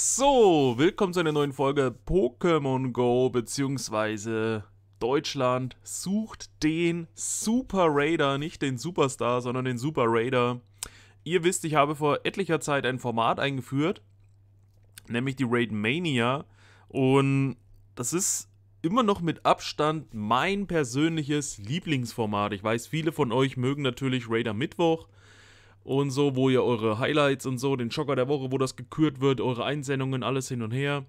So, willkommen zu einer neuen Folge Pokémon Go bzw. Deutschland sucht den Super Raider, nicht den Superstar, sondern den Super Raider. Ihr wisst, ich habe vor etlicher Zeit ein Format eingeführt, nämlich die Raid Mania und das ist immer noch mit Abstand mein persönliches Lieblingsformat. Ich weiß, viele von euch mögen natürlich Raider Mittwoch und so, wo ihr eure Highlights und so, den Schocker der Woche, wo das gekürt wird, eure Einsendungen, alles hin und her.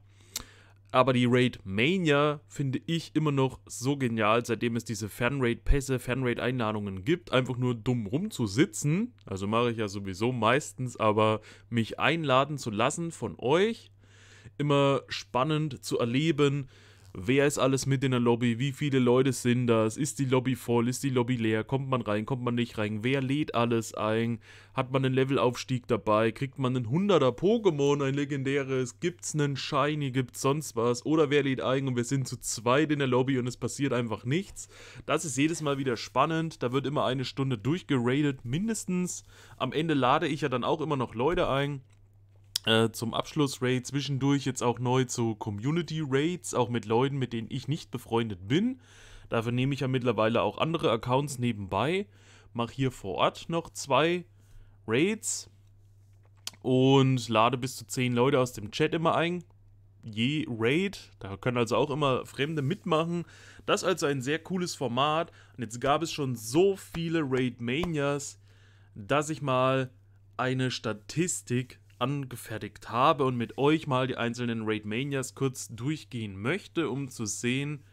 Aber die Raid Mania finde ich immer noch so genial, seitdem es diese Fernraid-Pässe, Fernraid-Einladungen gibt. Einfach nur dumm rumzusitzen, also mache ich ja sowieso meistens, aber mich einladen zu lassen von euch, immer spannend zu erleben, Wer ist alles mit in der Lobby? Wie viele Leute sind das? Ist die Lobby voll? Ist die Lobby leer? Kommt man rein? Kommt man nicht rein? Wer lädt alles ein? Hat man einen Levelaufstieg dabei? Kriegt man einen 100er Pokémon, ein legendäres? Gibt's einen Shiny? Gibt's sonst was? Oder wer lädt ein und wir sind zu zweit in der Lobby und es passiert einfach nichts? Das ist jedes Mal wieder spannend. Da wird immer eine Stunde durchgeradet, mindestens. Am Ende lade ich ja dann auch immer noch Leute ein. Äh, zum Abschluss Raid zwischendurch jetzt auch neu zu Community Raids, auch mit Leuten, mit denen ich nicht befreundet bin. Dafür nehme ich ja mittlerweile auch andere Accounts nebenbei. Mache hier vor Ort noch zwei Raids und lade bis zu 10 Leute aus dem Chat immer ein. Je Raid, da können also auch immer Fremde mitmachen. Das ist also ein sehr cooles Format. Und jetzt gab es schon so viele Raid Manias, dass ich mal eine Statistik angefertigt habe und mit euch mal die einzelnen Raid Manias kurz durchgehen möchte, um zu sehen,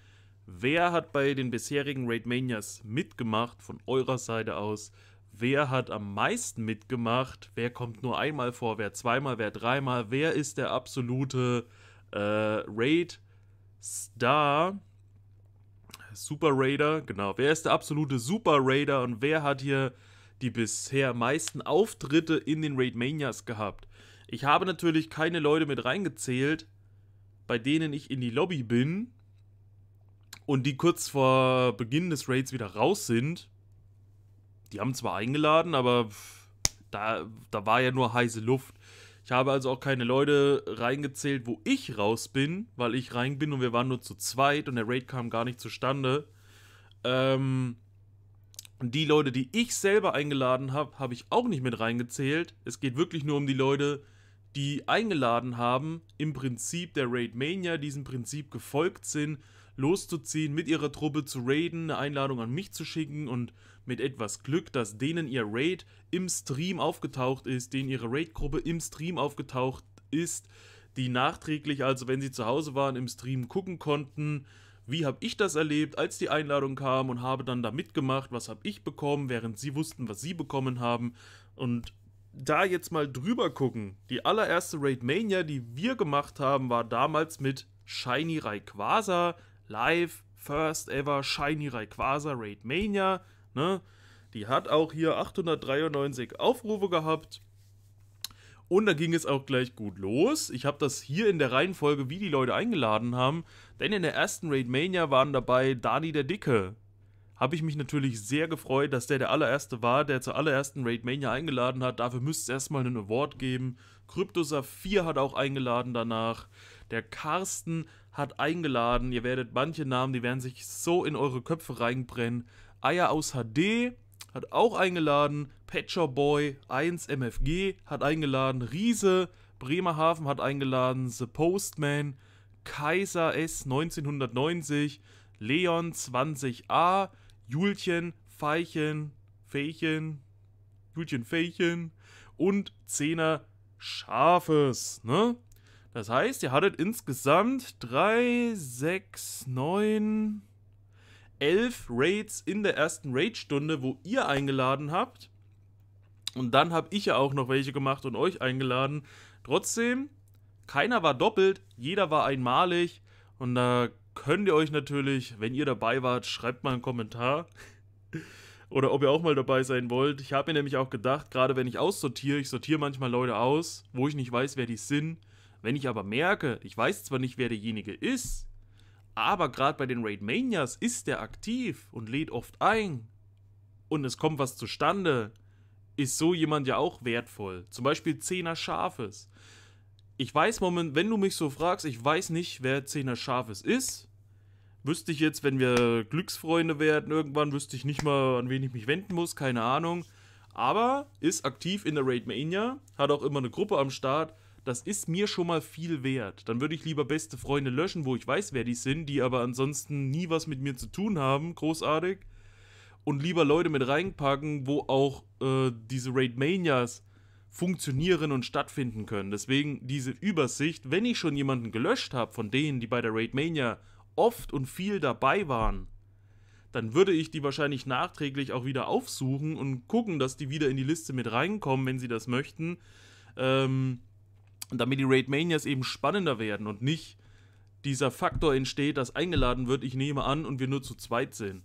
wer hat bei den bisherigen Raid Manias mitgemacht von eurer Seite aus, wer hat am meisten mitgemacht, wer kommt nur einmal vor, wer zweimal, wer dreimal, wer ist der absolute äh, Raid Star, Super Raider, genau, wer ist der absolute Super Raider und wer hat hier die bisher meisten Auftritte in den Raid Manias gehabt. Ich habe natürlich keine Leute mit reingezählt, bei denen ich in die Lobby bin und die kurz vor Beginn des Raids wieder raus sind. Die haben zwar eingeladen, aber da, da war ja nur heiße Luft. Ich habe also auch keine Leute reingezählt, wo ich raus bin, weil ich rein bin und wir waren nur zu zweit und der Raid kam gar nicht zustande. Ähm, und die Leute, die ich selber eingeladen habe, habe ich auch nicht mit reingezählt. Es geht wirklich nur um die Leute, die eingeladen haben, im Prinzip der Raid Mania, diesem Prinzip gefolgt sind, loszuziehen, mit ihrer Truppe zu raiden, eine Einladung an mich zu schicken und mit etwas Glück, dass denen ihr Raid im Stream aufgetaucht ist, denen ihre Raid-Gruppe im Stream aufgetaucht ist, die nachträglich, also wenn sie zu Hause waren, im Stream gucken konnten, wie habe ich das erlebt, als die Einladung kam und habe dann da mitgemacht, was habe ich bekommen, während sie wussten, was sie bekommen haben. Und da jetzt mal drüber gucken, die allererste Raid Mania, die wir gemacht haben, war damals mit Shiny Rayquaza, live, first ever Shiny Rayquaza Raid Mania, ne? Die hat auch hier 893 Aufrufe gehabt und da ging es auch gleich gut los. Ich habe das hier in der Reihenfolge, wie die Leute eingeladen haben. Denn in der ersten Raid Mania waren dabei Dani der Dicke. Habe ich mich natürlich sehr gefreut, dass der der allererste war, der zur allerersten Raid Mania eingeladen hat. Dafür müsste es erstmal einen Award geben. Kryptosaphir hat auch eingeladen danach. Der Carsten hat eingeladen. Ihr werdet manche Namen, die werden sich so in eure Köpfe reinbrennen. Eier aus HD hat auch eingeladen, Patcher Boy 1 MFG hat eingeladen, Riese, Bremerhaven hat eingeladen, The Postman, Kaiser S 1990, Leon 20a, Julchen, Feichen, Feichen, Julchen Feichen und 10er Schafes, ne? Das heißt, ihr hattet insgesamt 3, 6, 9, elf Raids in der ersten Raid-Stunde, wo ihr eingeladen habt. Und dann habe ich ja auch noch welche gemacht und euch eingeladen. Trotzdem, keiner war doppelt, jeder war einmalig. Und da könnt ihr euch natürlich, wenn ihr dabei wart, schreibt mal einen Kommentar. Oder ob ihr auch mal dabei sein wollt. Ich habe mir nämlich auch gedacht, gerade wenn ich aussortiere, ich sortiere manchmal Leute aus, wo ich nicht weiß, wer die sind. Wenn ich aber merke, ich weiß zwar nicht, wer derjenige ist, aber gerade bei den Raid Manias ist der aktiv und lädt oft ein. Und es kommt was zustande. Ist so jemand ja auch wertvoll. Zum Beispiel Zehner Schafes. Ich weiß moment, wenn du mich so fragst, ich weiß nicht, wer Zehner Schafes ist. Wüsste ich jetzt, wenn wir Glücksfreunde werden, irgendwann wüsste ich nicht mal, an wen ich mich wenden muss, keine Ahnung. Aber ist aktiv in der Raid Mania, hat auch immer eine Gruppe am Start das ist mir schon mal viel wert. Dann würde ich lieber beste Freunde löschen, wo ich weiß, wer die sind, die aber ansonsten nie was mit mir zu tun haben, großartig. Und lieber Leute mit reinpacken, wo auch äh, diese Raid Manias funktionieren und stattfinden können. Deswegen diese Übersicht, wenn ich schon jemanden gelöscht habe von denen, die bei der Raid Mania oft und viel dabei waren, dann würde ich die wahrscheinlich nachträglich auch wieder aufsuchen und gucken, dass die wieder in die Liste mit reinkommen, wenn sie das möchten. Ähm, und damit die Raid Manias eben spannender werden und nicht dieser Faktor entsteht, dass eingeladen wird, ich nehme an und wir nur zu zweit sind.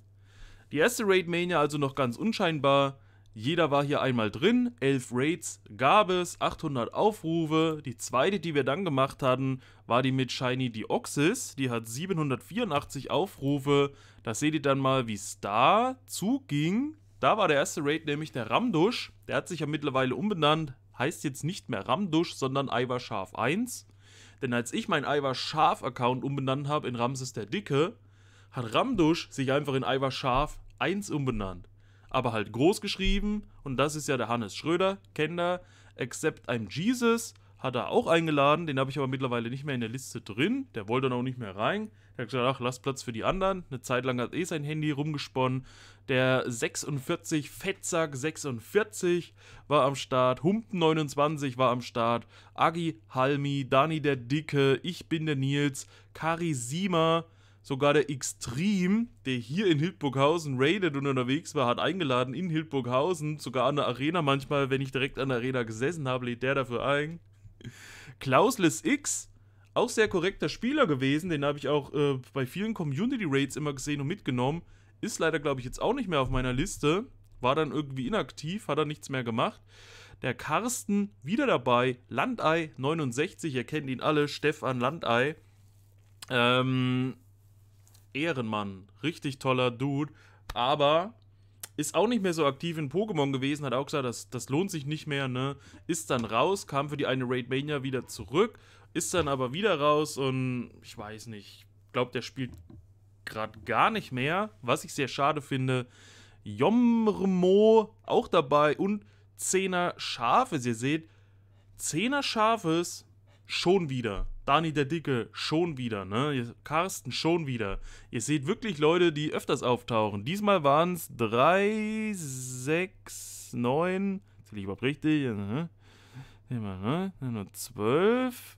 Die erste Raid Mania also noch ganz unscheinbar. Jeder war hier einmal drin, 11 Raids gab es, 800 Aufrufe. Die zweite, die wir dann gemacht hatten, war die mit Shiny Deoxys. Die hat 784 Aufrufe. Da seht ihr dann mal, wie es da zuging. Da war der erste Raid nämlich der Ramdusch. Der hat sich ja mittlerweile umbenannt, heißt jetzt nicht mehr Ramdusch, sondern Ivarschaf 1. Denn als ich meinen Ivarschaf-Account umbenannt habe in Ramses der Dicke, hat Ramdusch sich einfach in Ivarschaf 1 umbenannt. Aber halt groß geschrieben und das ist ja der Hannes Schröder, kennt er, except I'm Jesus hat er auch eingeladen, den habe ich aber mittlerweile nicht mehr in der Liste drin, der wollte dann auch nicht mehr rein. Er hat gesagt, ach, lass Platz für die anderen. Eine Zeit lang hat eh sein Handy rumgesponnen. Der 46, Fettsack 46 war am Start, Humpen 29 war am Start, Agi Halmi, Dani der Dicke, ich bin der Nils, Kari Sima, sogar der Extrem, der hier in Hildburghausen raided und unterwegs war, hat eingeladen in Hildburghausen, sogar an der Arena manchmal, wenn ich direkt an der Arena gesessen habe, lädt der dafür ein. Klauslis X, auch sehr korrekter Spieler gewesen, den habe ich auch äh, bei vielen Community Raids immer gesehen und mitgenommen. Ist leider, glaube ich, jetzt auch nicht mehr auf meiner Liste. War dann irgendwie inaktiv, hat dann nichts mehr gemacht. Der Carsten wieder dabei, Landei 69, ihr kennt ihn alle, Stefan Landei. Ähm, Ehrenmann, richtig toller Dude, aber ist auch nicht mehr so aktiv in Pokémon gewesen, hat auch gesagt, das, das lohnt sich nicht mehr, ne? Ist dann raus, kam für die eine Raid Mania wieder zurück, ist dann aber wieder raus und ich weiß nicht, glaube, der spielt gerade gar nicht mehr, was ich sehr schade finde. Jomrmo auch dabei und Zehner Schafes, ihr seht, Zehner Schafes schon wieder. Dani der Dicke schon wieder, ne? Carsten schon wieder. Ihr seht wirklich Leute, die öfters auftauchen. Diesmal waren es 3, 6, 9, zähle ich überhaupt richtig, ne? Immer, ne? Nur 12,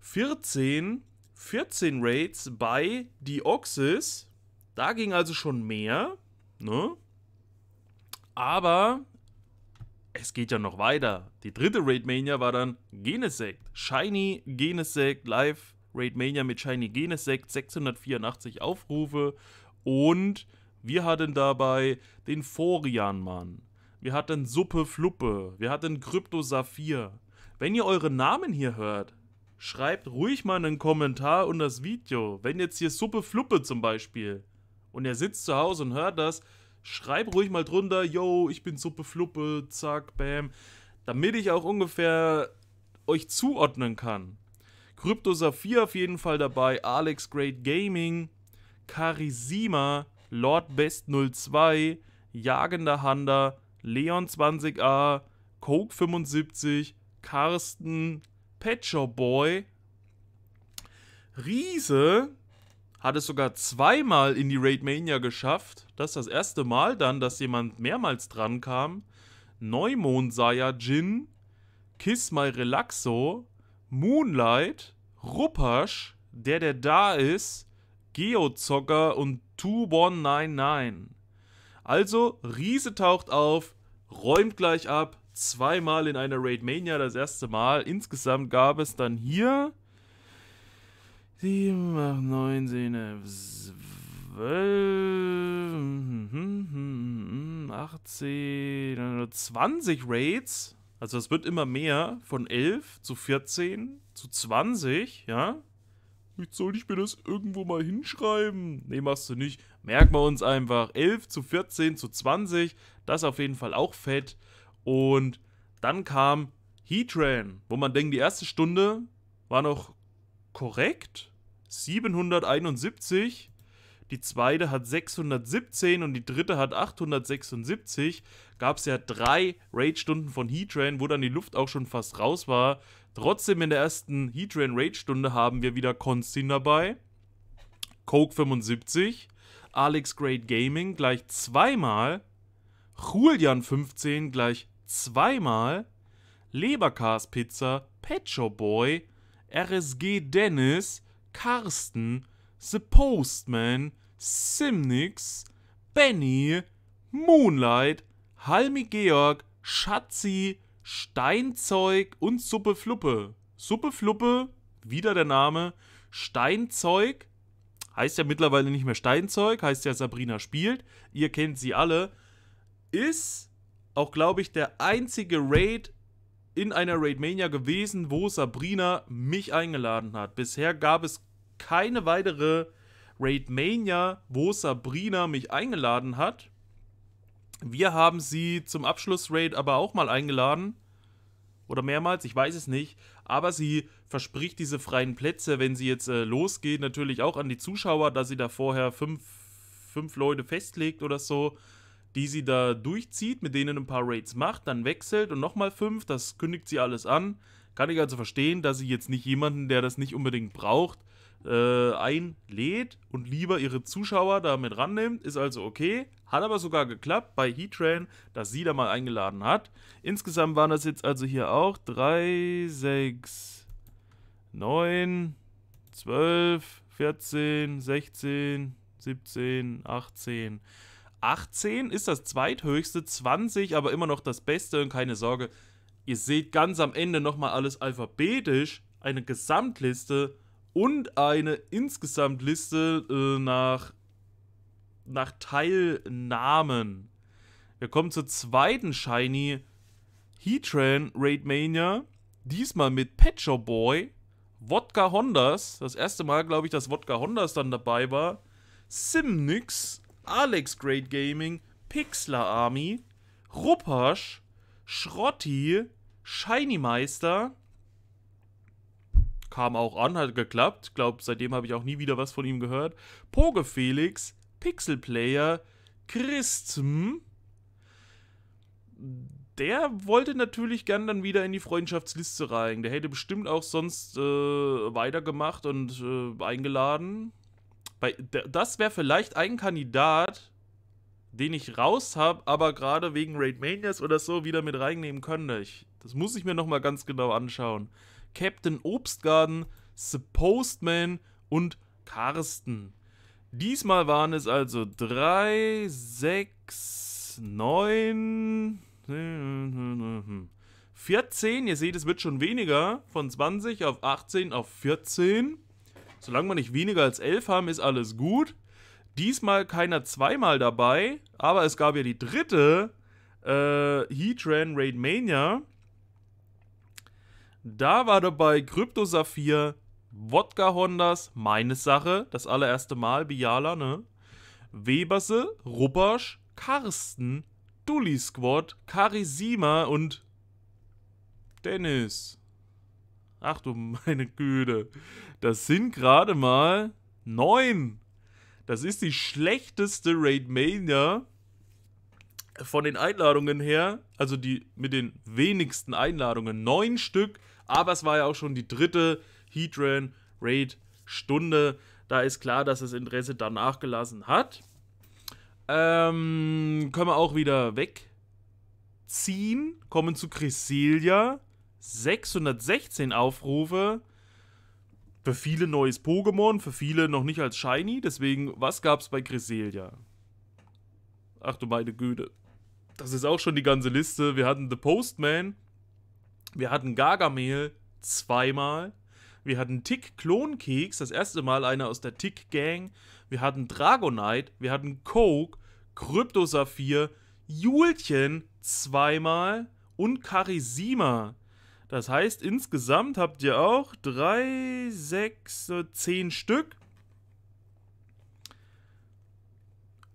14, 14 Raids bei die Oxys. Da ging also schon mehr, ne? Aber es geht ja noch weiter. Die dritte Raid Mania war dann Genesect. Shiny Genesect Live Raid Mania mit Shiny Genesect, 684 Aufrufe und wir hatten dabei den Forian Mann. Wir hatten Suppe Fluppe. Wir hatten Krypto Saphir. Wenn ihr euren Namen hier hört, schreibt ruhig mal einen Kommentar unter das Video. Wenn jetzt hier Suppe Fluppe zum Beispiel und er sitzt zu Hause und hört das, schreib ruhig mal drunter, yo, ich bin Suppe Fluppe, zack, bam, damit ich auch ungefähr euch zuordnen kann. Krypto Saphir auf jeden Fall dabei, Alex Great Gaming, Karisima, Lord Best 02, Jagender Hunter, Leon 20a, Coke 75, Carsten, Pet Shop Boy, Riese, hat es sogar zweimal in die Raid Mania geschafft. Das ist das erste Mal dann, dass jemand mehrmals dran kam. Neumond Saiyajin, Kiss My Relaxo, Moonlight, Ruppasch, der der da ist, Geozocker und 2199. Also, Riese taucht auf, räumt gleich ab, zweimal in einer Raid Mania das erste Mal. Insgesamt gab es dann hier 7, 8, 9, 10, 11, 12, 18, 20 Raids. Also es wird immer mehr von 11 zu 14 zu 20, ja? Jetzt soll ich mir das irgendwo mal hinschreiben? Nee, machst du nicht. Merken wir uns einfach. 11 zu 14 zu 20, das auf jeden Fall auch fett. Und dann kam Heatran, wo man denkt, die erste Stunde war noch korrekt. 771. Die zweite hat 617 und die dritte hat 876. Gab es ja drei rage stunden von Heatran, wo dann die Luft auch schon fast raus war. Trotzdem in der ersten heatran rage stunde haben wir wieder Constin dabei. Coke 75. Alex Great Gaming gleich zweimal. Julian 15 gleich zweimal. Leberkars Pizza, Pet Shop Boy, RSG Dennis, Carsten, The Postman, Simnix, Benny, Moonlight, Halmi Georg, Schatzi, Steinzeug und Suppe Fluppe. Suppe Fluppe, wieder der Name, Steinzeug, heißt ja mittlerweile nicht mehr Steinzeug, heißt ja Sabrina spielt, ihr kennt sie alle, ist auch, glaube ich, der einzige Raid, in einer Raidmania gewesen, wo Sabrina mich eingeladen hat. Bisher gab es keine weitere Raidmania, wo Sabrina mich eingeladen hat. Wir haben sie zum Abschlussraid aber auch mal eingeladen. Oder mehrmals, ich weiß es nicht. Aber sie verspricht diese freien Plätze, wenn sie jetzt äh, losgeht, natürlich auch an die Zuschauer, da sie da vorher fünf, fünf Leute festlegt oder so die sie da durchzieht, mit denen ein paar Raids macht, dann wechselt und nochmal fünf, das kündigt sie alles an. Kann ich also verstehen, dass sie jetzt nicht jemanden, der das nicht unbedingt braucht, äh, einlädt und lieber ihre Zuschauer damit rannimmt, ist also okay. Hat aber sogar geklappt bei Heatran, dass sie da mal eingeladen hat. Insgesamt waren das jetzt also hier auch 3, 6, 9, 12, 14, 16, 17, 18, 18 ist das zweithöchste, 20 aber immer noch das Beste und keine Sorge, ihr seht ganz am Ende nochmal alles alphabetisch, eine Gesamtliste und eine Insgesamtliste äh, nach, nach Teilnamen. Wir kommen zur zweiten Shiny Heatran Raid Mania. Diesmal mit Pet Shop Boy, Wodka Hondas. Das erste Mal, glaube ich, dass Wodka Hondas dann dabei war. Simnix, Alex Great Gaming, Pixler Army, Ruppasch, Schrotti, Shiny Meister. Kam auch an, hat geklappt. Glaub, seitdem habe ich auch nie wieder was von ihm gehört. Poge Felix, Pixel Player, Christm. Der wollte natürlich gern dann wieder in die Freundschaftsliste rein. Der hätte bestimmt auch sonst äh, weitergemacht und äh, eingeladen. Bei, das wäre vielleicht ein Kandidat, den ich raus habe, aber gerade wegen Raid Manias oder so wieder mit reinnehmen könnte. Ich, das muss ich mir nochmal ganz genau anschauen. Captain Obstgarden, The Postman und Karsten. Diesmal waren es also 3, 6, 9, 14. Ihr seht, es wird schon weniger. Von 20 auf 18 auf 14. Solange wir nicht weniger als elf haben, ist alles gut. Diesmal keiner zweimal dabei, aber es gab ja die dritte äh, Heatran Raid Mania. Da war dabei Krypto Kryptosaphir, Wodka Hondas, meine Sache, das allererste Mal, Biala, ne? Weberse, Ruppersch, Karsten, Dully Squad, Karisima und Dennis. Ach du meine Güte. Das sind gerade mal neun. Das ist die schlechteste Raid Mania von den Einladungen her. Also die mit den wenigsten Einladungen. Neun Stück. Aber es war ja auch schon die dritte Heatran Raid Stunde. Da ist klar, dass das Interesse dann nachgelassen hat. Ähm, können wir auch wieder wegziehen. Kommen zu Cresselia. 616 Aufrufe. Für viele neues Pokémon, für viele noch nicht als Shiny. Deswegen, was gab's bei Cresselia? Ach du meine Güte. Das ist auch schon die ganze Liste. Wir hatten The Postman. Wir hatten Gargamel zweimal. Wir hatten Tick Klonkeks, das erste Mal einer aus der Tick Gang. Wir hatten Dragonite. Wir hatten Coke, Kryptosaphir, Julchen zweimal und Charisima das heißt, insgesamt habt ihr auch 3, 6, 10 Stück.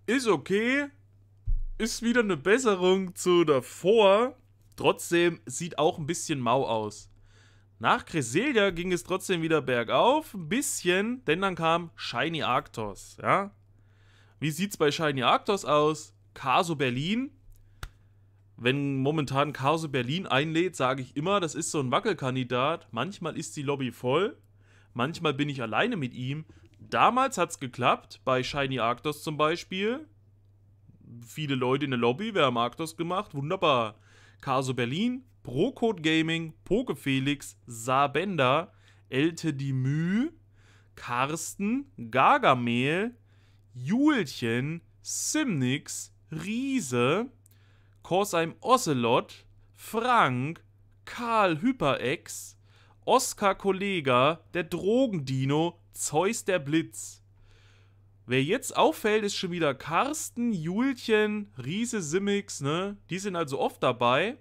Ist okay. Ist wieder eine Besserung zu davor. Trotzdem sieht auch ein bisschen mau aus. Nach Cresselia ging es trotzdem wieder bergauf, ein bisschen, denn dann kam Shiny Arctos, ja? Wie es bei Shiny Arctos aus? Caso Berlin, wenn momentan Karse Berlin einlädt, sage ich immer, das ist so ein Wackelkandidat. Manchmal ist die Lobby voll, manchmal bin ich alleine mit ihm. Damals hat es geklappt, bei Shiny Arctos zum Beispiel. Viele Leute in der Lobby, wir haben Arctos gemacht, wunderbar. Karso Berlin, Procode Gaming, Poke Felix, Sabenda, Elte die Müh, Karsten, Gargamel, Julchen, Simnix, Riese, Korsheim Ocelot, Frank, Karl Hyperex, Oscar Kollega, der Drogendino, Zeus der Blitz. Wer jetzt auffällt, ist schon wieder Carsten, Julchen, Riese, Simmix, ne? Die sind also oft dabei.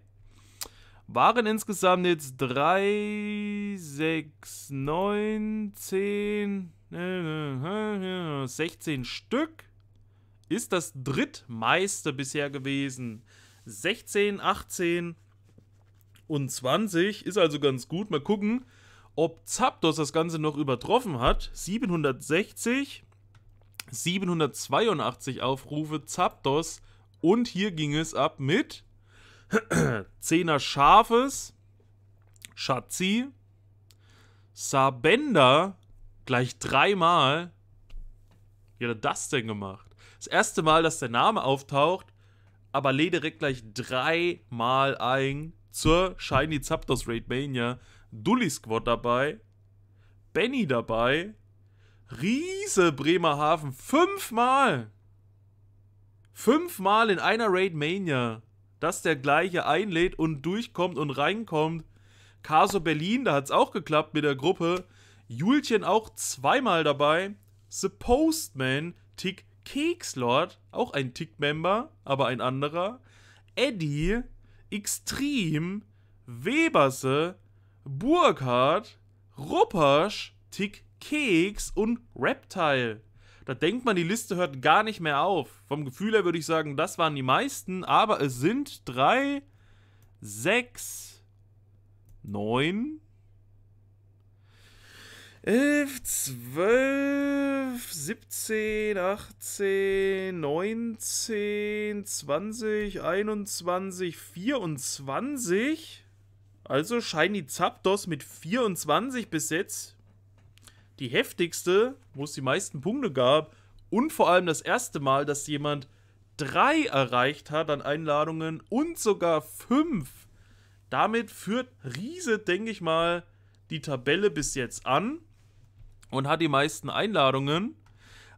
Waren insgesamt jetzt 3, 6, 9, 10, 16 Stück. Ist das drittmeiste bisher gewesen. 16, 18 und 20 ist also ganz gut. Mal gucken, ob Zapdos das Ganze noch übertroffen hat. 760, 782 Aufrufe Zapdos und hier ging es ab mit 10er Schafes, Schatzi, Sabenda gleich dreimal. Wie hat er das denn gemacht? Das erste Mal, dass der Name auftaucht, aber lädt direkt gleich dreimal ein zur Shiny Zapdos Raid Mania. Dully Squad dabei, Benny dabei, Riese Bremerhaven fünfmal. Fünfmal in einer Raid Mania, dass der gleiche einlädt und durchkommt und reinkommt. Caso Berlin, da hat es auch geklappt mit der Gruppe. Julchen auch zweimal dabei. The Postman, Tick Kekslord, auch ein Tick-Member, aber ein anderer, Eddie, Extreme, Weberse, Burkhardt, Ruppersch, Tick Keks und Reptile. Da denkt man, die Liste hört gar nicht mehr auf. Vom Gefühl her würde ich sagen, das waren die meisten, aber es sind drei, sechs, neun, 11, 12, 17, 18, 19, 20, 21, 24. Also Shiny Zapdos mit 24 bis jetzt. Die heftigste, wo es die meisten Punkte gab. Und vor allem das erste Mal, dass jemand 3 erreicht hat an Einladungen und sogar 5. Damit führt Riese, denke ich mal, die Tabelle bis jetzt an und hat die meisten Einladungen.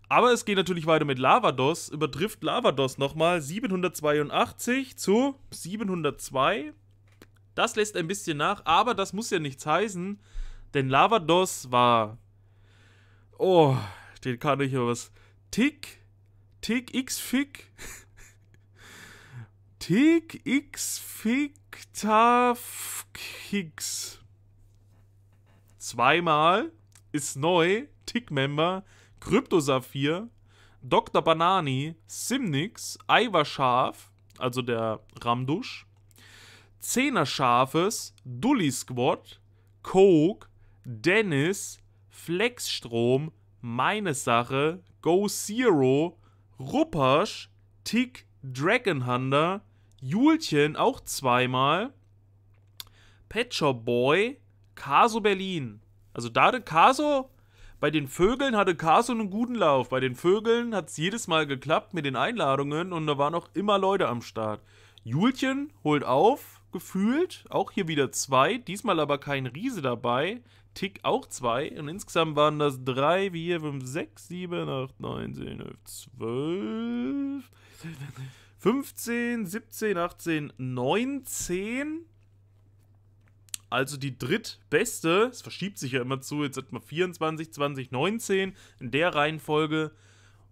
Aber es geht natürlich weiter mit Lavados, übertrifft Lavados nochmal 782 zu 702. Das lässt ein bisschen nach, aber das muss ja nichts heißen, denn Lavados war. Oh, den kann ich hier was. Tick, Tick, X, Fick. Tick, X, Fick, Taf, Kicks. Zweimal ist neu, Tick-Member, Kryptosaphir, Dr. Banani, Simnix, Eiverscharf, also der Ramdusch, Zehnerscharfes, Dully Squad, Coke, Dennis, Flexstrom, Meine Sache, Go Zero, Ruppasch, Tick, Dragon Hunter, Julchen auch zweimal, Pet Shop Boy, Caso Berlin, also da hatte Caso, bei den Vögeln hatte Caso einen guten Lauf. Bei den Vögeln hat es jedes Mal geklappt mit den Einladungen und da waren auch immer Leute am Start. Julchen holt auf, gefühlt, auch hier wieder zwei, diesmal aber kein Riese dabei. Tick auch zwei und insgesamt waren das drei, vier, fünf, sechs, sieben, acht, neun, zehn, elf, zwölf, 15, 17, 18, 19 also die drittbeste, es verschiebt sich ja immer zu, jetzt hat man 24, 20, 19 in der Reihenfolge.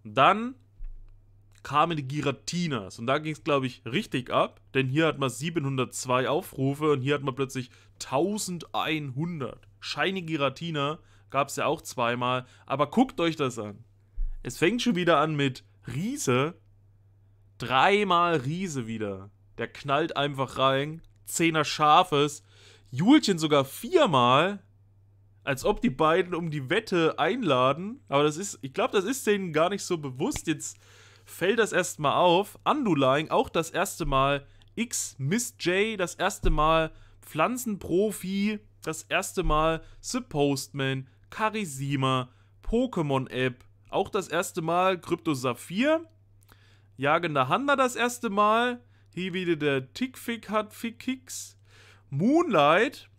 Und dann kamen die Giratinas und da ging es, glaube ich, richtig ab, denn hier hat man 702 Aufrufe und hier hat man plötzlich 1100. Shiny Giratina gab es ja auch zweimal, aber guckt euch das an. Es fängt schon wieder an mit Riese. Dreimal Riese wieder. Der knallt einfach rein. Zehner Schafes. Julchen sogar viermal, als ob die beiden um die Wette einladen. Aber das ist, ich glaube, das ist denen gar nicht so bewusst. Jetzt fällt das erstmal auf. Andulaing auch das erste Mal. X Miss J das erste Mal. Pflanzenprofi das erste Mal. The Postman. Charisima. Pokémon App auch das erste Mal. Krypto Saphir. Jagender Handa das erste Mal. Hier wieder der Tickfick hat Fickkicks. Moonlight,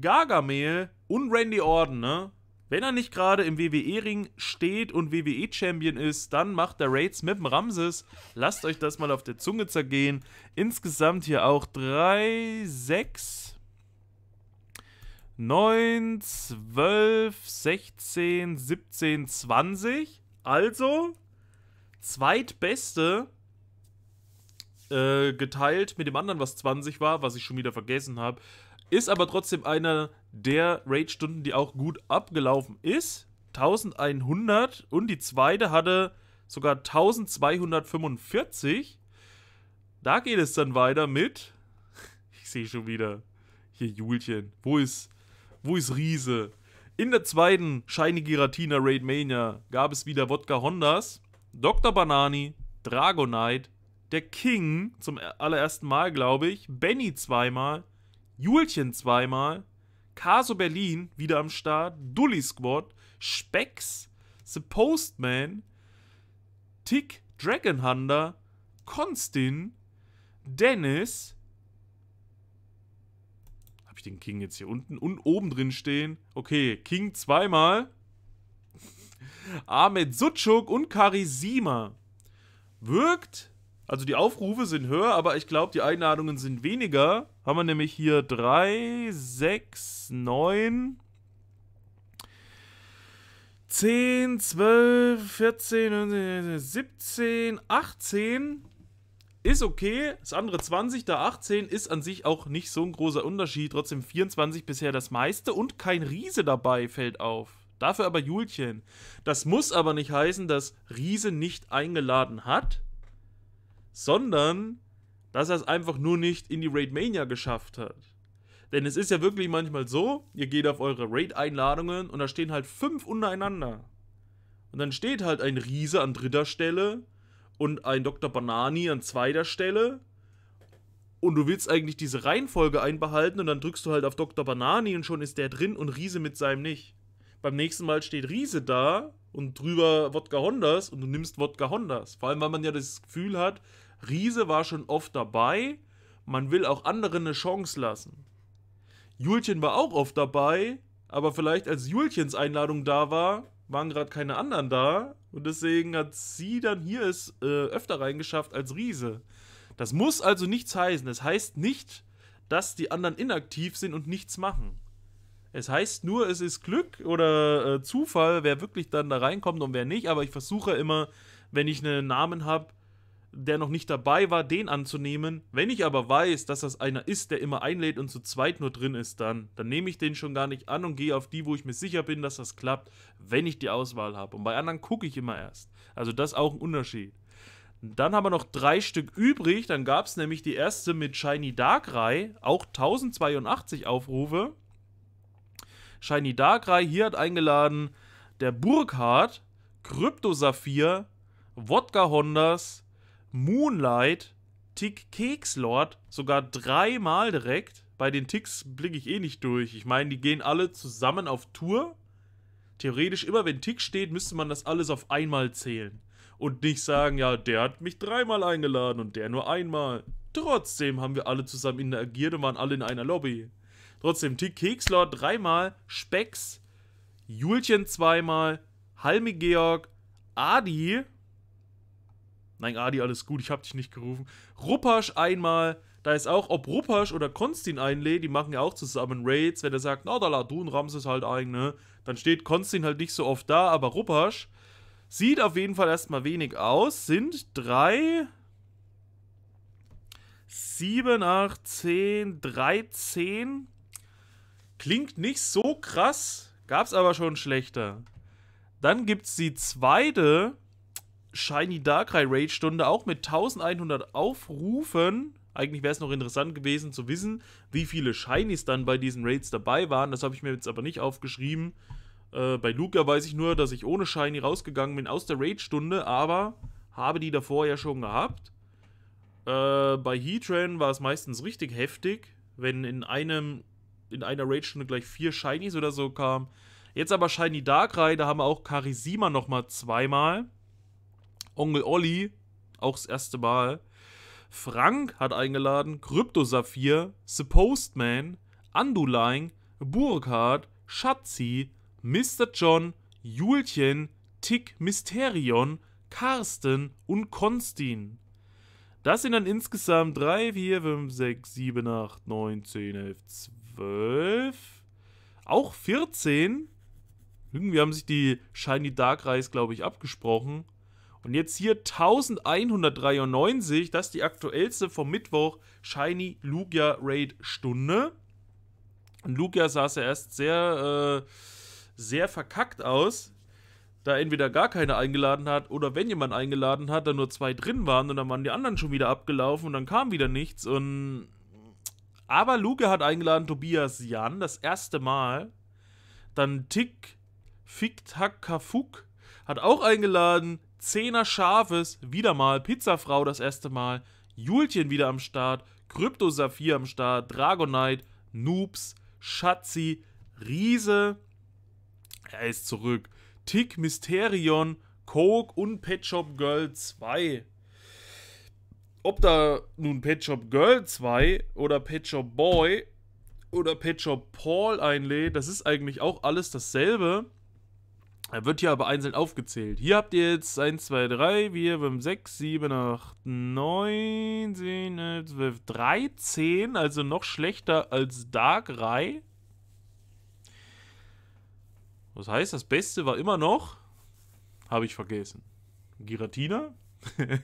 Gargamel und Randy Orton, ne? Wenn er nicht gerade im WWE-Ring steht und WWE-Champion ist, dann macht er Raids mit dem Ramses. Lasst euch das mal auf der Zunge zergehen. Insgesamt hier auch 3, 6, 9, 12, 16, 17, 20. Also, zweitbeste äh, geteilt mit dem anderen, was 20 war, was ich schon wieder vergessen habe. Ist aber trotzdem einer der Raid-Stunden, die auch gut abgelaufen ist. 1100 und die zweite hatte sogar 1245. Da geht es dann weiter mit. Ich sehe schon wieder. Hier Julchen. Wo ist. Wo ist Riese? In der zweiten Shiny Giratina Raid Mania gab es wieder Wodka Hondas, Dr. Banani, Dragonite, der King zum e- allerersten Mal, glaube ich, Benny zweimal, Julchen zweimal, Caso Berlin wieder am Start, Dully Squad, Spex, The Postman, Tick, Dragon Hunter, Konstin, Dennis. Habe ich den King jetzt hier unten und oben drin stehen? Okay, King zweimal. Ahmed Sutschuk und Karisima. Wirkt also die Aufrufe sind höher, aber ich glaube, die Einladungen sind weniger. Haben wir nämlich hier 3, 6, 9, 10, 12, 14, 17, 18. Ist okay. Das andere 20, da 18 ist an sich auch nicht so ein großer Unterschied. Trotzdem 24 bisher das meiste und kein Riese dabei fällt auf. Dafür aber Julchen. Das muss aber nicht heißen, dass Riese nicht eingeladen hat sondern dass er es einfach nur nicht in die Raid Mania geschafft hat. Denn es ist ja wirklich manchmal so, ihr geht auf eure Raid-Einladungen und da stehen halt fünf untereinander. Und dann steht halt ein Riese an dritter Stelle und ein Dr. Banani an zweiter Stelle. Und du willst eigentlich diese Reihenfolge einbehalten und dann drückst du halt auf Dr. Banani und schon ist der drin und Riese mit seinem nicht. Beim nächsten Mal steht Riese da und drüber Wodka Hondas und du nimmst Wodka Hondas. Vor allem, weil man ja das Gefühl hat, Riese war schon oft dabei. Man will auch anderen eine Chance lassen. Julchen war auch oft dabei, aber vielleicht als Julchens Einladung da war, waren gerade keine anderen da. Und deswegen hat sie dann hier es äh, öfter reingeschafft als Riese. Das muss also nichts heißen. Es heißt nicht, dass die anderen inaktiv sind und nichts machen. Es heißt nur, es ist Glück oder äh, Zufall, wer wirklich dann da reinkommt und wer nicht. Aber ich versuche immer, wenn ich einen Namen habe, der noch nicht dabei war, den anzunehmen. Wenn ich aber weiß, dass das einer ist, der immer einlädt und zu zweit nur drin ist, dann, dann nehme ich den schon gar nicht an und gehe auf die, wo ich mir sicher bin, dass das klappt, wenn ich die Auswahl habe. Und bei anderen gucke ich immer erst. Also das ist auch ein Unterschied. Dann haben wir noch drei Stück übrig. Dann gab es nämlich die erste mit Shiny Darkrai, auch 1082 Aufrufe. Shiny Darkrai hier hat eingeladen der Burkhardt, Krypto Kryptosaphir, Wodka Hondas, Moonlight, Tick Kekslord sogar dreimal direkt. Bei den Ticks blicke ich eh nicht durch. Ich meine, die gehen alle zusammen auf Tour. Theoretisch immer, wenn Tick steht, müsste man das alles auf einmal zählen. Und nicht sagen, ja, der hat mich dreimal eingeladen und der nur einmal. Trotzdem haben wir alle zusammen interagiert und waren alle in einer Lobby. Trotzdem Tick Kekslord dreimal, Specks, Julchen zweimal, Halmi Georg, Adi Nein, Adi, alles gut, ich hab dich nicht gerufen. Ruppasch einmal. Da ist auch, ob Ruppasch oder Konstin einlädt, die machen ja auch zusammen Raids. Wenn er sagt, na, da lad du und Ramses halt ein, ne? Dann steht Konstin halt nicht so oft da, aber Ruppasch sieht auf jeden Fall erstmal wenig aus. Sind drei, sieben, acht, zehn, dreizehn. Klingt nicht so krass, gab's aber schon schlechter. Dann gibt's die zweite Shiny Darkrai Raid Stunde auch mit 1100 Aufrufen. Eigentlich wäre es noch interessant gewesen zu wissen, wie viele Shinies dann bei diesen Raids dabei waren. Das habe ich mir jetzt aber nicht aufgeschrieben. Äh, bei Luca weiß ich nur, dass ich ohne Shiny rausgegangen bin aus der Raid-Stunde, aber habe die davor ja schon gehabt. Äh, bei Heatran war es meistens richtig heftig, wenn in einem in einer Raid-Stunde gleich vier Shinies oder so kamen. Jetzt aber Shiny Darkrai, da haben wir auch Karisima nochmal zweimal. Onkel Olli, auch das erste Mal. Frank hat eingeladen, Kryptosaphir, The Postman, Andulang, Burkhardt, Schatzi, Mr. John, Julchen, Tick Mysterion, Carsten und Konstin. Das sind dann insgesamt 3, 4, 5, 6, 7, 8, 9, 10, 11, 12. Auch 14. Irgendwie haben sich die Shiny Dark Reis, glaube ich, abgesprochen. Und jetzt hier 1193, das ist die aktuellste vom Mittwoch, Shiny Lugia Raid Stunde. Und Lugia sah es ja erst sehr, äh, sehr verkackt aus, da entweder gar keiner eingeladen hat oder wenn jemand eingeladen hat, dann nur zwei drin waren und dann waren die anderen schon wieder abgelaufen und dann kam wieder nichts. Und aber Lugia hat eingeladen Tobias Jan, das erste Mal. Dann Tick, Fick, Tack, Kafuk hat auch eingeladen, Zehner Schafes, wieder mal, Pizzafrau das erste Mal, Julchen wieder am Start, Krypto Saphir am Start, Dragonite, Noobs, Schatzi, Riese, er ist zurück, Tick Mysterion, Coke und Pet Shop Girl 2. Ob da nun Pet Shop Girl 2 oder Pet Shop Boy oder Pet Shop Paul einlädt, das ist eigentlich auch alles dasselbe. Er wird hier aber einzeln aufgezählt. Hier habt ihr jetzt 1, 2, 3, 4, 5, 6, 7, 8, 9, 10, 11, 12, 13. Also noch schlechter als Dark Rai. Das heißt, das Beste war immer noch... Habe ich vergessen. Giratina?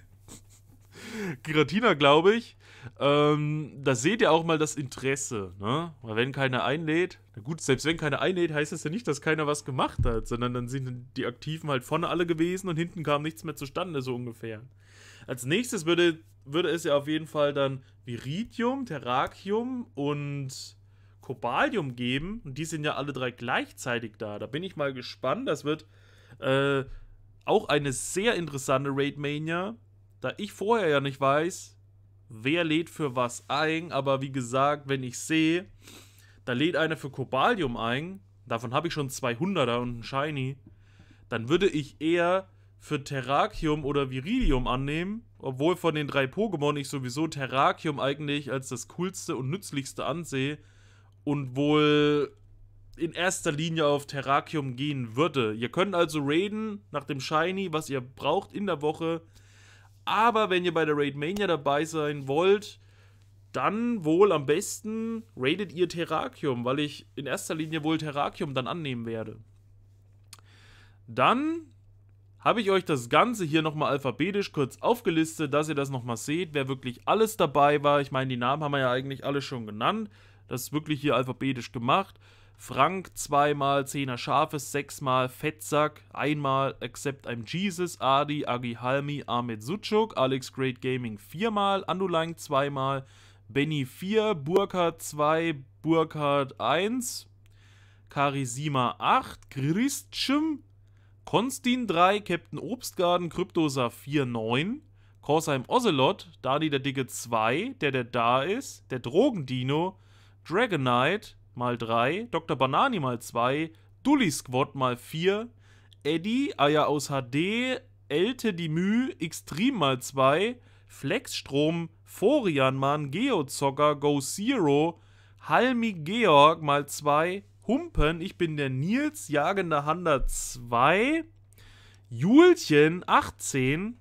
Giratina, glaube ich, ähm, da seht ihr auch mal das Interesse, ne? Weil wenn keiner einlädt, na gut, selbst wenn keiner einlädt, heißt das ja nicht, dass keiner was gemacht hat, sondern dann sind die Aktiven halt vorne alle gewesen und hinten kam nichts mehr zustande, so ungefähr. Als nächstes würde, würde es ja auf jeden Fall dann Viridium, Terrakium und Kobalium geben. Und die sind ja alle drei gleichzeitig da. Da bin ich mal gespannt. Das wird äh, auch eine sehr interessante Raid Mania, da ich vorher ja nicht weiß, wer lädt für was ein, aber wie gesagt, wenn ich sehe, da lädt einer für Kobalium ein, davon habe ich schon 200er und einen Shiny, dann würde ich eher für Terrakium oder Viridium annehmen, obwohl von den drei Pokémon ich sowieso Terrakium eigentlich als das coolste und nützlichste ansehe und wohl in erster Linie auf Terrakium gehen würde. Ihr könnt also raiden nach dem Shiny, was ihr braucht in der Woche, aber wenn ihr bei der Raid Mania dabei sein wollt, dann wohl am besten raidet ihr Terrakium, weil ich in erster Linie wohl Terrakium dann annehmen werde. Dann habe ich euch das Ganze hier nochmal alphabetisch kurz aufgelistet, dass ihr das nochmal seht, wer wirklich alles dabei war. Ich meine, die Namen haben wir ja eigentlich alle schon genannt. Das ist wirklich hier alphabetisch gemacht. Frank zweimal, Zehner Scharfes sechsmal, Fettsack einmal, Accept I'm Jesus, Adi, Agi Halmi, Ahmed Sucuk, Alex Great Gaming viermal, Andulang zweimal, Benny 4, Burkhard 2, Burkhard 1, Karisima 8, Christschim, Konstin 3, Captain Obstgarden, Kryptosa 4, 9, Korsheim Ocelot, Dani der Dicke 2, der der da ist, der Drogendino, Dragonite, mal 3, Dr. Banani mal 2, Dully Squad mal 4, Eddie, Eier aus HD, Elte die Müh, Extreme mal 2, Flexstrom, Forianmann, Geozocker, Go Zero, Halmi Georg mal 2, Humpen, ich bin der Nils, Jagender Hander 2, Julchen 18,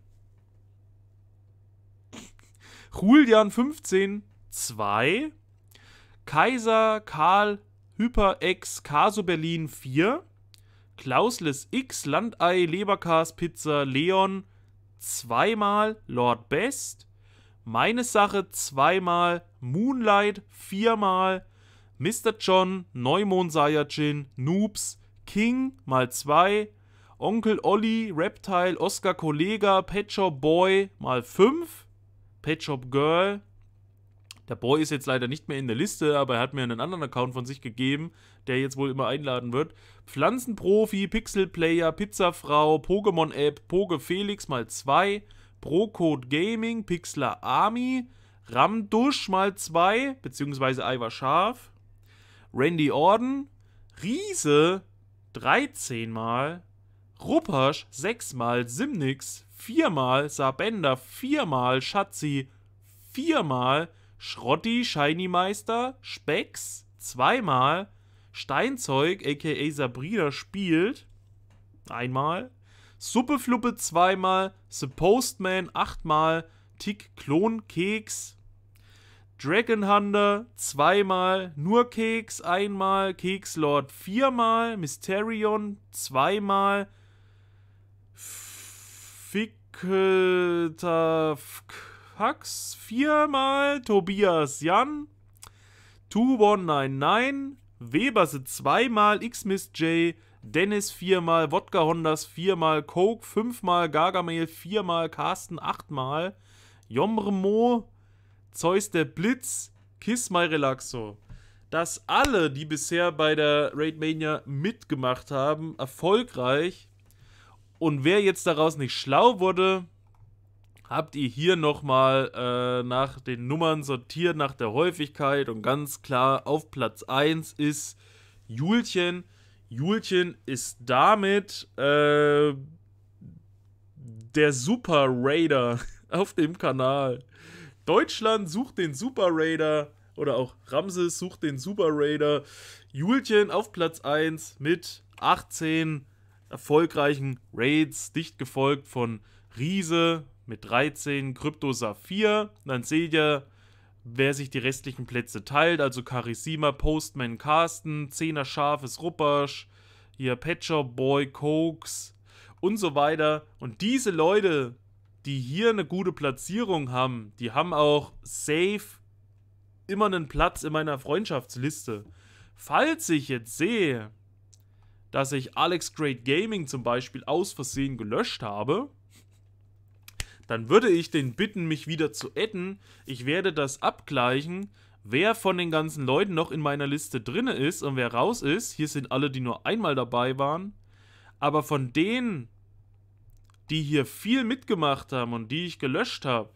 Julian 15, 2, Kaiser Karl Hyper X Caso Berlin 4, Klausles X Landei Leberkas Pizza Leon zweimal Lord Best, Meine Sache zweimal, Moonlight viermal, Mr. John, Neumond Saiyajin, Noobs, King mal 2. Onkel Olli, Reptile, Oscar Kollega, Pet Shop Boy mal 5. Pet Shop Girl der Boy ist jetzt leider nicht mehr in der Liste, aber er hat mir einen anderen Account von sich gegeben, der jetzt wohl immer einladen wird. Pflanzenprofi, Pixelplayer, Pizzafrau, Pokémon-App, Poke Felix mal 2, Procode Gaming, Pixler Army, Ramdusch mal 2, beziehungsweise Ivar Scharf, Randy Orden, Riese 13 mal, Ruppasch 6 mal, Simnix 4 mal, Sabender 4 mal, Schatzi 4 mal, Schrotti, Shiny Meister, Specks zweimal, Steinzeug, aka Sabrina, spielt einmal, Suppefluppe zweimal, The Postman achtmal, Tick Klon Keks, Dragon Hunter zweimal, nur Keks einmal, Kekslord viermal, Mysterion zweimal, Fickelter. Fickeltafk Hax, viermal Tobias Jan, 2199, Weberse zweimal, Xmiss J, Dennis viermal, Wodka Hondas viermal, Coke fünfmal, Gargamel viermal, Carsten achtmal, Jomremo, Zeus der Blitz, Kiss My Relaxo. Dass alle, die bisher bei der Raid Mania mitgemacht haben, erfolgreich und wer jetzt daraus nicht schlau wurde, habt ihr hier nochmal äh, nach den Nummern sortiert, nach der Häufigkeit und ganz klar auf Platz 1 ist Julchen. Julchen ist damit äh, der Super Raider auf dem Kanal. Deutschland sucht den Super Raider oder auch Ramses sucht den Super Raider. Julchen auf Platz 1 mit 18 erfolgreichen Raids, dicht gefolgt von Riese mit 13 Krypto Saphir. Dann seht ihr, wer sich die restlichen Plätze teilt. Also Charisma, Postman, Carsten, 10er Scharfes, Ruppersch, hier Patcher, Boy, Cokes und so weiter. Und diese Leute, die hier eine gute Platzierung haben, die haben auch safe immer einen Platz in meiner Freundschaftsliste. Falls ich jetzt sehe, dass ich Alex Great Gaming zum Beispiel aus Versehen gelöscht habe, dann würde ich den bitten, mich wieder zu adden. Ich werde das abgleichen, wer von den ganzen Leuten noch in meiner Liste drin ist und wer raus ist. Hier sind alle, die nur einmal dabei waren. Aber von denen, die hier viel mitgemacht haben und die ich gelöscht habe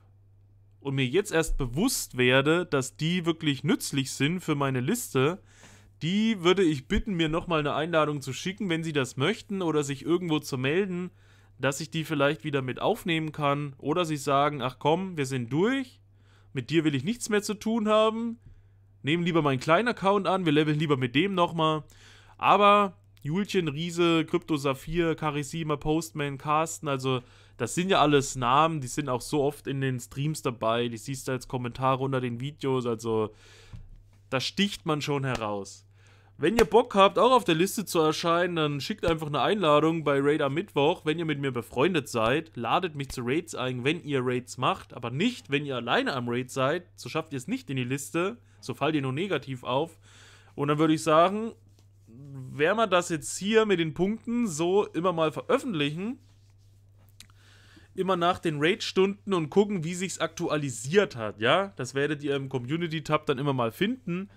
und mir jetzt erst bewusst werde, dass die wirklich nützlich sind für meine Liste, die würde ich bitten, mir nochmal eine Einladung zu schicken, wenn sie das möchten oder sich irgendwo zu melden dass ich die vielleicht wieder mit aufnehmen kann oder sie sagen, ach komm, wir sind durch, mit dir will ich nichts mehr zu tun haben, nehmen lieber meinen kleinen Account an, wir leveln lieber mit dem nochmal. Aber Julchen, Riese, Krypto Saphir, Charisima, Postman, Carsten, also das sind ja alles Namen, die sind auch so oft in den Streams dabei, die siehst du als Kommentare unter den Videos, also da sticht man schon heraus. Wenn ihr Bock habt, auch auf der Liste zu erscheinen, dann schickt einfach eine Einladung bei Raid am Mittwoch. Wenn ihr mit mir befreundet seid, ladet mich zu Raids ein, wenn ihr Raids macht, aber nicht, wenn ihr alleine am Raid seid. So schafft ihr es nicht in die Liste. So fallt ihr nur negativ auf. Und dann würde ich sagen, werden wir das jetzt hier mit den Punkten so immer mal veröffentlichen. Immer nach den Raid-Stunden und gucken, wie sich's aktualisiert hat, ja? Das werdet ihr im Community-Tab dann immer mal finden.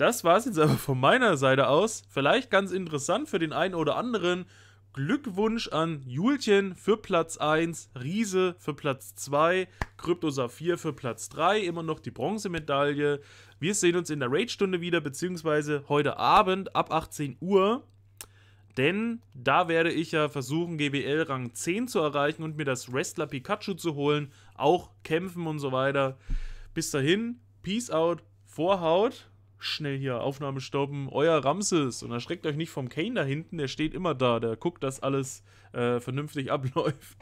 Das war es jetzt aber von meiner Seite aus. Vielleicht ganz interessant für den einen oder anderen. Glückwunsch an Julchen für Platz 1, Riese für Platz 2, Krypto Saphir für Platz 3, immer noch die Bronzemedaille. Wir sehen uns in der Raid-Stunde wieder, beziehungsweise heute Abend ab 18 Uhr. Denn da werde ich ja versuchen, GBL Rang 10 zu erreichen und mir das Wrestler Pikachu zu holen. Auch kämpfen und so weiter. Bis dahin, Peace out, Vorhaut schnell hier, Aufnahme stoppen, euer Ramses. Und erschreckt euch nicht vom Kane da hinten, der steht immer da, der guckt, dass alles äh, vernünftig abläuft.